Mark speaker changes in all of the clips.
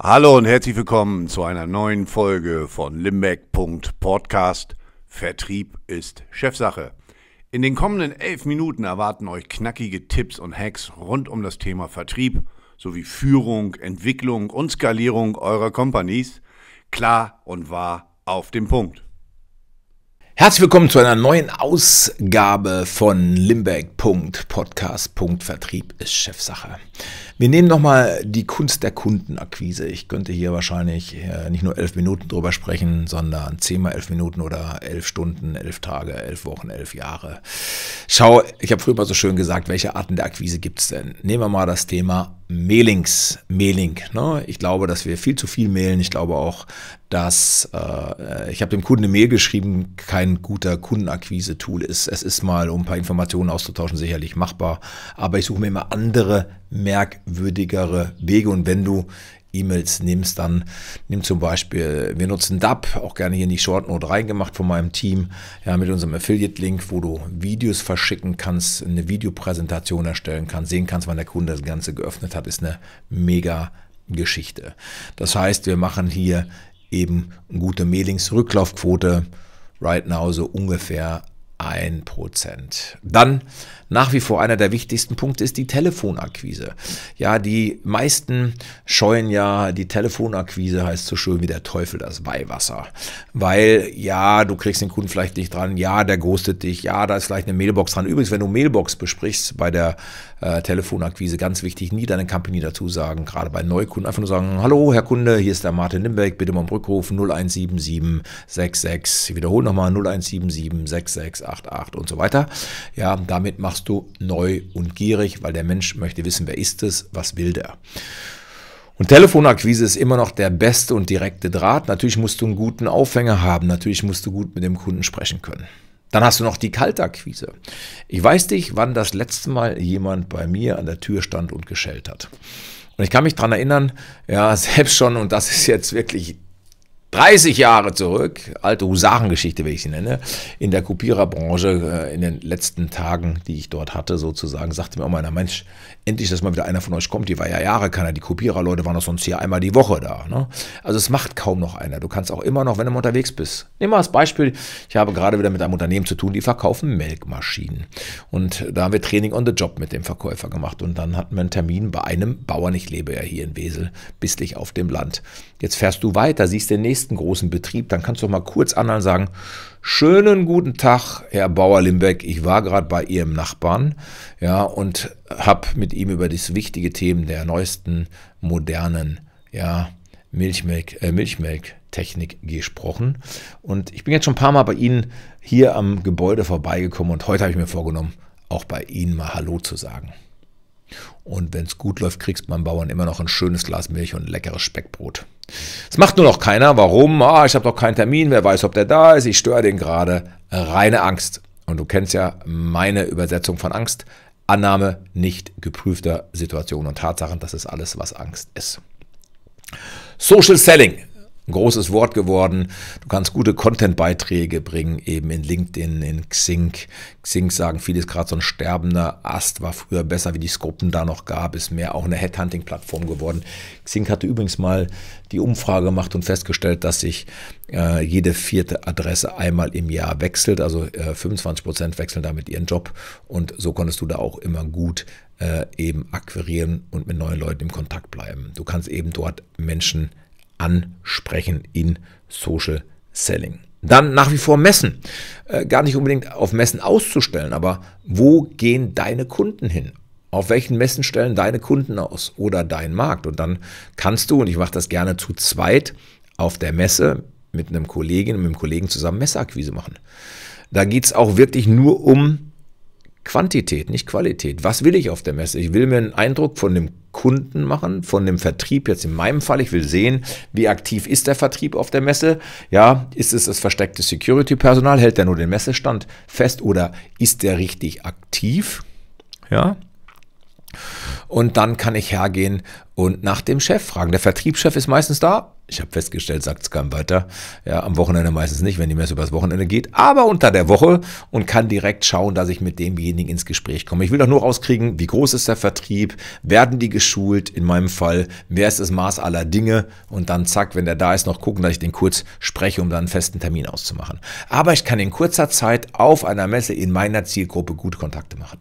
Speaker 1: Hallo und herzlich willkommen zu einer neuen Folge von Limbeck.podcast. Vertrieb ist Chefsache. In den kommenden elf Minuten erwarten euch knackige Tipps und Hacks rund um das Thema Vertrieb sowie Führung, Entwicklung und Skalierung eurer Companies. Klar und wahr auf den Punkt. Herzlich willkommen zu einer neuen Ausgabe von Limbeck.podcast. Vertrieb ist Chefsache. Wir nehmen nochmal die Kunst der Kundenakquise. Ich könnte hier wahrscheinlich äh, nicht nur elf Minuten drüber sprechen, sondern zehnmal elf Minuten oder elf Stunden, elf Tage, elf Wochen, elf Jahre. Schau, ich habe früher mal so schön gesagt, welche Arten der Akquise gibt es denn? Nehmen wir mal das Thema Mailings, Mailing. Ne? Ich glaube, dass wir viel zu viel mailen. Ich glaube auch, dass äh, ich habe dem Kunden eine Mail geschrieben, kein guter Kundenakquise-Tool ist. Es ist mal, um ein paar Informationen auszutauschen, sicherlich machbar. Aber ich suche mir immer andere merkwürdigere Wege. Und wenn du E-Mails nimmst, dann nimm zum Beispiel, wir nutzen DAP, auch gerne hier in die Shortnote reingemacht von meinem Team, ja, mit unserem Affiliate-Link, wo du Videos verschicken kannst, eine Videopräsentation erstellen kannst, sehen kannst, wann der Kunde das Ganze geöffnet hat, ist eine mega Geschichte. Das heißt, wir machen hier eben gute Mailings, Rücklaufquote, right now so ungefähr 1%. Dann nach wie vor einer der wichtigsten Punkte ist die Telefonakquise. Ja, die meisten scheuen ja die Telefonakquise, heißt so schön wie der Teufel das Weihwasser. Weil, ja, du kriegst den Kunden vielleicht nicht dran, ja, der ghostet dich, ja, da ist vielleicht eine Mailbox dran. Übrigens, wenn du Mailbox besprichst bei der äh, Telefonakquise, ganz wichtig, nie deine Company dazu sagen, gerade bei Neukunden, einfach nur sagen, hallo, Herr Kunde, hier ist der Martin Limbeck, bitte mal im Rückruf 017766, ich wiederhole nochmal 01776688 und so weiter. Ja, damit machst machst du neu und gierig, weil der Mensch möchte wissen, wer ist es, was will der. Und Telefonakquise ist immer noch der beste und direkte Draht. Natürlich musst du einen guten Aufhänger haben, natürlich musst du gut mit dem Kunden sprechen können. Dann hast du noch die Kaltakquise. Ich weiß nicht, wann das letzte Mal jemand bei mir an der Tür stand und geschellt hat. Und ich kann mich daran erinnern, ja, selbst schon, und das ist jetzt wirklich 30 Jahre zurück, alte Husarengeschichte, wie ich sie nenne, in der Kopiererbranche, äh, in den letzten Tagen, die ich dort hatte, sozusagen, sagte mir auch einer, Mensch, endlich, dass mal wieder einer von euch kommt, die war ja Jahre keiner, die Kopiererleute waren doch sonst hier einmal die Woche da. Ne? Also es macht kaum noch einer. Du kannst auch immer noch, wenn du mal unterwegs bist. Nehmen wir als Beispiel, ich habe gerade wieder mit einem Unternehmen zu tun, die verkaufen Melkmaschinen. Und da haben wir Training on the Job mit dem Verkäufer gemacht. Und dann hatten wir einen Termin bei einem Bauern, ich lebe ja hier in Wesel, bislich auf dem Land. Jetzt fährst du weiter, siehst den nächsten großen Betrieb, dann kannst du mal kurz anderen sagen, schönen guten Tag, Herr Bauer-Limbeck, ich war gerade bei Ihrem Nachbarn ja, und habe mit ihm über das wichtige Thema der neuesten modernen ja, Milchmelk, äh, Milchmelktechnik gesprochen. Und ich bin jetzt schon ein paar Mal bei Ihnen hier am Gebäude vorbeigekommen und heute habe ich mir vorgenommen, auch bei Ihnen mal Hallo zu sagen. Und wenn es gut läuft, kriegst man Bauern immer noch ein schönes Glas Milch und leckeres Speckbrot. Es macht nur noch keiner. Warum? Ah, ich habe doch keinen Termin. Wer weiß, ob der da ist. Ich störe den gerade. Reine Angst. Und du kennst ja meine Übersetzung von Angst. Annahme nicht geprüfter Situationen und Tatsachen. Das ist alles, was Angst ist. Social Selling ein großes Wort geworden. Du kannst gute Content-Beiträge bringen, eben in LinkedIn, in Xing. Xing sagen viele, ist gerade so ein sterbender Ast, war früher besser, wie die Gruppen da noch gab, ist mehr auch eine Headhunting-Plattform geworden. Xing hatte übrigens mal die Umfrage gemacht und festgestellt, dass sich äh, jede vierte Adresse einmal im Jahr wechselt. Also äh, 25 Prozent wechseln damit ihren Job und so konntest du da auch immer gut äh, eben akquirieren und mit neuen Leuten im Kontakt bleiben. Du kannst eben dort Menschen ansprechen in Social Selling. Dann nach wie vor messen. Äh, gar nicht unbedingt auf Messen auszustellen, aber wo gehen deine Kunden hin? Auf welchen Messen stellen deine Kunden aus oder dein Markt? Und dann kannst du, und ich mache das gerne zu zweit, auf der Messe mit einem Kollegen, mit einem Kollegen zusammen Messeakquise machen. Da geht es auch wirklich nur um Quantität, nicht Qualität. Was will ich auf der Messe? Ich will mir einen Eindruck von dem Kunden machen, von dem Vertrieb jetzt in meinem Fall. Ich will sehen, wie aktiv ist der Vertrieb auf der Messe? Ja, ist es das versteckte Security-Personal? Hält der nur den Messestand fest oder ist der richtig aktiv? Ja, und dann kann ich hergehen und nach dem Chef fragen. Der Vertriebschef ist meistens da. Ich habe festgestellt, sagt es keinem weiter. Ja, am Wochenende meistens nicht, wenn die Messe übers Wochenende geht, aber unter der Woche und kann direkt schauen, dass ich mit demjenigen ins Gespräch komme. Ich will doch nur rauskriegen, wie groß ist der Vertrieb, werden die geschult, in meinem Fall, wer ist das Maß aller Dinge und dann zack, wenn der da ist, noch gucken, dass ich den kurz spreche, um dann einen festen Termin auszumachen. Aber ich kann in kurzer Zeit auf einer Messe in meiner Zielgruppe gute Kontakte machen.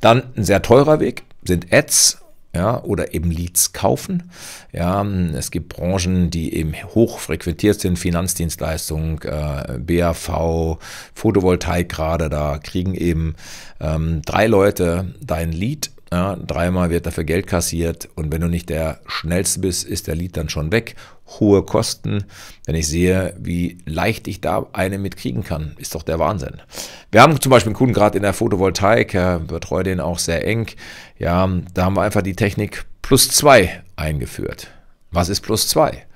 Speaker 1: Dann ein sehr teurer Weg, sind Ads ja, oder eben Leads kaufen. Ja, es gibt Branchen, die eben hoch frequentiert sind, Finanzdienstleistung, äh, BAV, Photovoltaik gerade, da kriegen eben ähm, drei Leute dein Lead ja, dreimal wird dafür Geld kassiert und wenn du nicht der Schnellste bist, ist der Lied dann schon weg. Hohe Kosten, wenn ich sehe, wie leicht ich da eine mitkriegen kann, ist doch der Wahnsinn. Wir haben zum Beispiel einen Kunden gerade in der Photovoltaik, betreue den auch sehr eng. Ja, da haben wir einfach die Technik plus zwei eingeführt. Was ist plus zwei?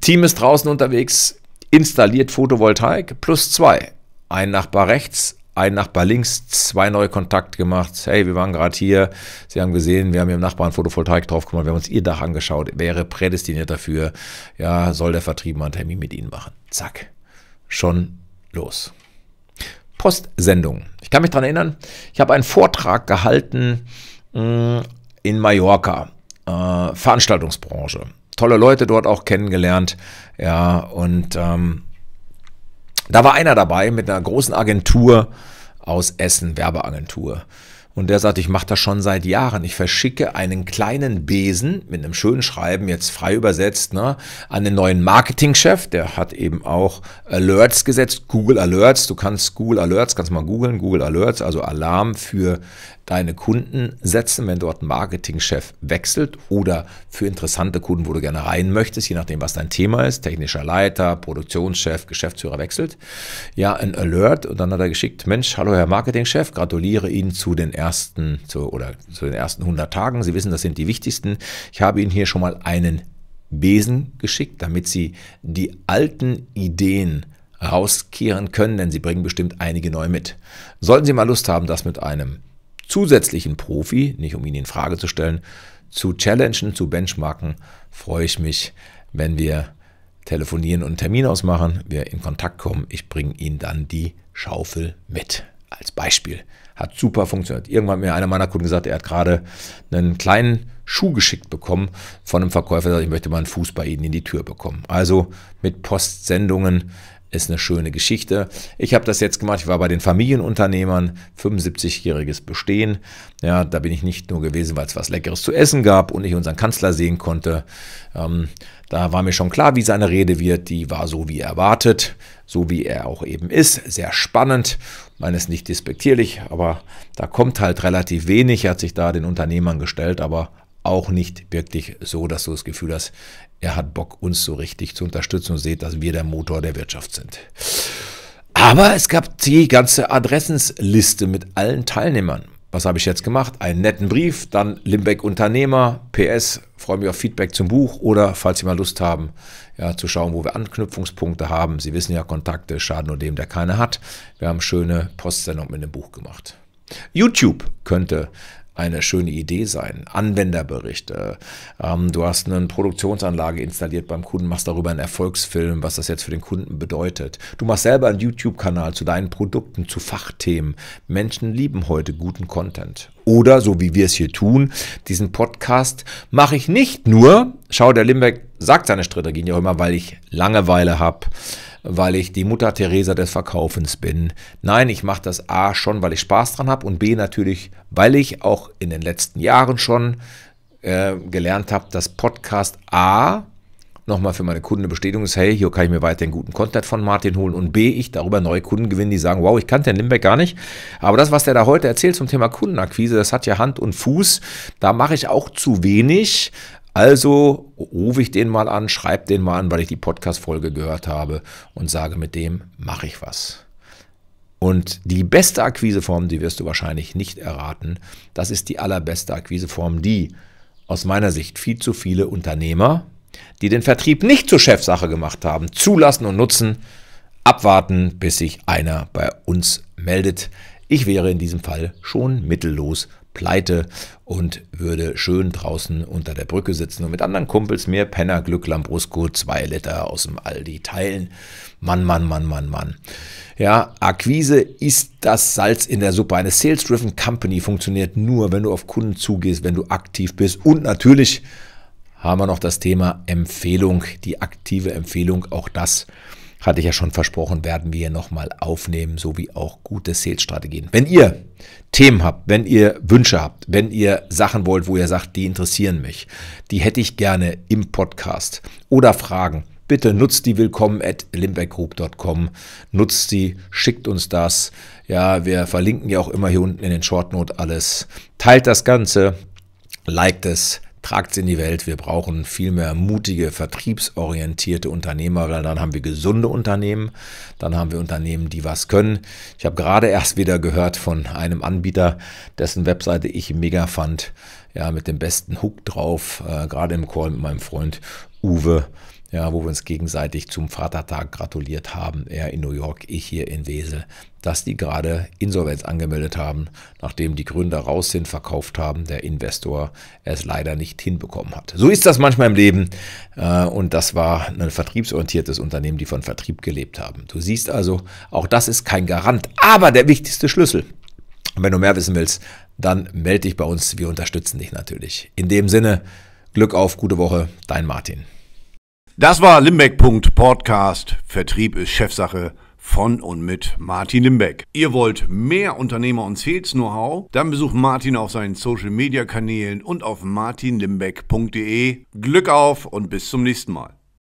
Speaker 1: Team ist draußen unterwegs, installiert Photovoltaik plus zwei. Ein Nachbar rechts einen Nachbar links, zwei neue Kontakte gemacht. Hey, wir waren gerade hier. Sie haben gesehen, wir haben ihrem Nachbarn Photovoltaik drauf gemacht. Wir haben uns ihr Dach angeschaut. Wäre prädestiniert dafür. Ja, soll der Vertriebene einen Termin mit Ihnen machen. Zack. Schon los. Postsendung. Ich kann mich daran erinnern, ich habe einen Vortrag gehalten mh, mm, in Mallorca. Äh, Veranstaltungsbranche. Tolle Leute dort auch kennengelernt. Ja, und ähm, da war einer dabei mit einer großen Agentur aus Essen, Werbeagentur. Und der sagt, ich mache das schon seit Jahren. Ich verschicke einen kleinen Besen mit einem schönen Schreiben, jetzt frei übersetzt, ne, an den neuen Marketingchef. Der hat eben auch Alerts gesetzt, Google Alerts. Du kannst Google Alerts, kannst mal googeln, Google Alerts, also Alarm für deine Kunden setzen, wenn dort ein Marketingchef wechselt oder für interessante Kunden, wo du gerne rein möchtest, je nachdem, was dein Thema ist, technischer Leiter, Produktionschef, Geschäftsführer wechselt, ja, ein Alert und dann hat er geschickt, Mensch, hallo Herr Marketingchef, gratuliere Ihnen zu den ersten zu, oder zu den ersten 100 Tagen. Sie wissen, das sind die wichtigsten. Ich habe Ihnen hier schon mal einen Besen geschickt, damit Sie die alten Ideen rauskehren können, denn sie bringen bestimmt einige neue mit. Sollten Sie mal Lust haben, das mit einem zusätzlichen Profi, nicht um ihn in Frage zu stellen, zu challengen, zu benchmarken, freue ich mich, wenn wir telefonieren und einen Termin ausmachen, wir in Kontakt kommen. Ich bringe Ihnen dann die Schaufel mit. Als Beispiel. Hat super funktioniert. Irgendwann hat mir einer meiner Kunden gesagt, er hat gerade einen kleinen Schuh geschickt bekommen von einem Verkäufer, der sagt, ich möchte mal einen Fuß bei Ihnen in die Tür bekommen. Also mit Postsendungen ist eine schöne Geschichte. Ich habe das jetzt gemacht. Ich war bei den Familienunternehmern, 75-jähriges Bestehen. Ja, da bin ich nicht nur gewesen, weil es was Leckeres zu essen gab und ich unseren Kanzler sehen konnte. Ähm, da war mir schon klar, wie seine Rede wird. Die war so wie erwartet, so wie er auch eben ist. Sehr spannend. Ich meine, Meines nicht despektierlich, aber da kommt halt relativ wenig. Er hat sich da den Unternehmern gestellt, aber auch nicht wirklich so, dass du das Gefühl hast, er hat Bock, uns so richtig zu unterstützen und seht, dass wir der Motor der Wirtschaft sind. Aber es gab die ganze Adressensliste mit allen Teilnehmern. Was habe ich jetzt gemacht? Einen netten Brief, dann Limbeck Unternehmer, PS, freue mich auf Feedback zum Buch oder falls Sie mal Lust haben, ja, zu schauen, wo wir Anknüpfungspunkte haben. Sie wissen ja, Kontakte schaden nur dem, der keine hat. Wir haben schöne Postsendung mit dem Buch gemacht. YouTube könnte eine schöne Idee sein. Anwenderberichte. Ähm, du hast eine Produktionsanlage installiert beim Kunden, machst darüber einen Erfolgsfilm, was das jetzt für den Kunden bedeutet. Du machst selber einen YouTube-Kanal zu deinen Produkten, zu Fachthemen. Menschen lieben heute guten Content. Oder, so wie wir es hier tun, diesen Podcast mache ich nicht nur, schau, der Limbeck sagt seine Strategien ja immer, weil ich Langeweile habe weil ich die Mutter Teresa des Verkaufens bin. Nein, ich mache das A schon, weil ich Spaß dran habe und B natürlich, weil ich auch in den letzten Jahren schon äh, gelernt habe, dass Podcast A nochmal für meine Kunden eine Bestätigung ist, hey, hier kann ich mir weiterhin guten Content von Martin holen und B, ich darüber neue Kunden gewinnen, die sagen, wow, ich kannte den Limbeck gar nicht. Aber das, was der da heute erzählt zum Thema Kundenakquise, das hat ja Hand und Fuß. Da mache ich auch zu wenig, also rufe ich den mal an, schreibe den mal an, weil ich die Podcast-Folge gehört habe und sage, mit dem mache ich was. Und die beste Akquiseform, die wirst du wahrscheinlich nicht erraten, das ist die allerbeste Akquiseform, die aus meiner Sicht viel zu viele Unternehmer, die den Vertrieb nicht zur Chefsache gemacht haben, zulassen und nutzen, abwarten, bis sich einer bei uns meldet. Ich wäre in diesem Fall schon mittellos pleite und würde schön draußen unter der Brücke sitzen und mit anderen Kumpels mir Penner Glück Lambrusco zwei Liter aus dem Aldi teilen. Mann, Mann, Mann, Mann, Mann. Ja, Akquise ist das Salz in der Suppe. Eine Sales-Driven Company funktioniert nur, wenn du auf Kunden zugehst, wenn du aktiv bist und natürlich haben wir noch das Thema Empfehlung, die aktive Empfehlung, auch das hatte ich ja schon versprochen, werden wir nochmal aufnehmen, sowie auch gute Sales-Strategien. Wenn ihr Themen habt, wenn ihr Wünsche habt, wenn ihr Sachen wollt, wo ihr sagt, die interessieren mich, die hätte ich gerne im Podcast oder Fragen, bitte nutzt die willkommen at limbeckgroup.com. Nutzt sie, schickt uns das. Ja, wir verlinken ja auch immer hier unten in den Shortnote alles. Teilt das Ganze, liked es, tragt es in die Welt. Wir brauchen viel mehr mutige, vertriebsorientierte Unternehmer, weil dann haben wir gesunde Unternehmen, dann haben wir Unternehmen, die was können. Ich habe gerade erst wieder gehört von einem Anbieter, dessen Webseite ich mega fand, ja, mit dem besten Hook drauf, äh, gerade im Call mit meinem Freund Uwe ja, wo wir uns gegenseitig zum Vatertag gratuliert haben, er in New York, ich hier in Wesel, dass die gerade Insolvenz angemeldet haben, nachdem die Gründer raus sind, verkauft haben, der Investor es leider nicht hinbekommen hat. So ist das manchmal im Leben äh, und das war ein vertriebsorientiertes Unternehmen, die von Vertrieb gelebt haben. Du siehst also, auch das ist kein Garant, aber der wichtigste Schlüssel. Wenn du mehr wissen willst, dann melde dich bei uns, wir unterstützen dich natürlich. In dem Sinne, Glück auf, gute Woche, dein Martin. Das war Limbeck.podcast. Vertrieb ist Chefsache von und mit Martin Limbeck. Ihr wollt mehr Unternehmer und Sales Know-how? Dann besucht Martin auf seinen Social Media Kanälen und auf martinlimbeck.de. Glück auf und bis zum nächsten Mal.